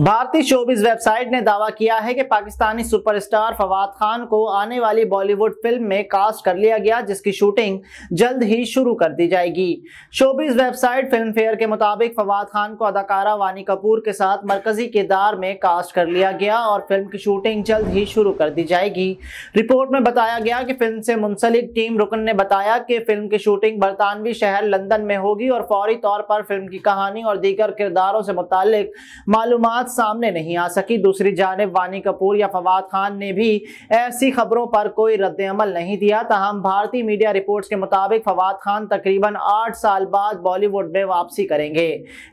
भारतीय showbiz website ने दावा किया है कि पाकिस्तानी सुपरस्टार फवाद खान को आने वाली बॉलीवुड फिल्म में कास्ट कर लिया गया जिसकी शूटिंग जल्द ही शुरू कर दी जाएगी शोबिज वेबसाइट फिल्म फेयर के मुताबिक फवाद खान को अदाकारा वानी कपूर के साथ मरकजी किरदार में कास्ट कर लिया गया और फिल्म की शूटिंग जल्द ही शुरू कर दी जाएगी रिपोर्ट में बताया गया कि फिल्म से मुंसलिक टीम रुकन ने बताया कि फिल्म की शूटिंग बरतानवी शहर लंदन में होगी और फौरी तौर पर फिल्म की कहानी और दीगर किरदारों से मुतल मालूम बात सामने नहीं आ सकी दूसरी जानब वानी कपूर या फवाद खान ने भी ऐसी खबरों पर कोई रद्द अमल नहीं दिया तहम भारतीय मीडिया रिपोर्ट्स के मुताबिक फवाद खान तकरीबन आठ साल बाद बॉलीवुड में वापसी करेंगे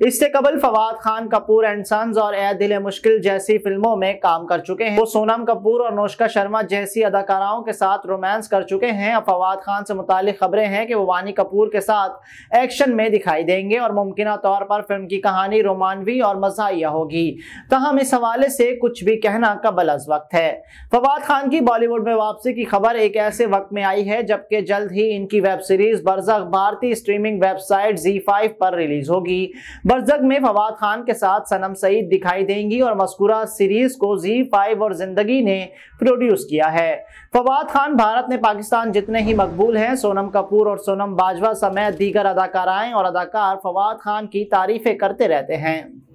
इससे कबल फवाद खान कपूर एंड सन्स और ए दिल मुश्किल जैसी फिल्मों में काम कर चुके हैं वो सोनम कपूर और नोशका शर्मा जैसी अदाकाराओं के साथ रोमांस कर चुके हैं अब फवाद खान से मुतल खबरें हैं कि वो वानी कपूर के साथ एक्शन में दिखाई देंगे और मुमकिन तौर पर फिल्म की कहानी रोमानवी और मजाया होगी तहम इस हवाले से कुछ भी कहना कबल अज वक्त है फवाद खान की बॉलीवुड में वापसी की खबर एक ऐसे वक्त में आई है जबकि जल्द ही इनकी वेब सीरीज बरजक भारतीय स्ट्रीमिंग वेबसाइट जी फाइव पर रिलीज होगी बरजक में फवाद खान के साथ सनम सईद दिखाई देंगी और मस्कुरा सीरीज को जी फाइव और जिंदगी ने प्रोड्यूस किया है फवाद खान भारत ने पाकिस्तान जितने ही मकबूल हैं सोनम कपूर और सोनम बाजवा समेत दीगर अदाकाराएं और अदाकार फवाद खान की तारीफें करते रहते हैं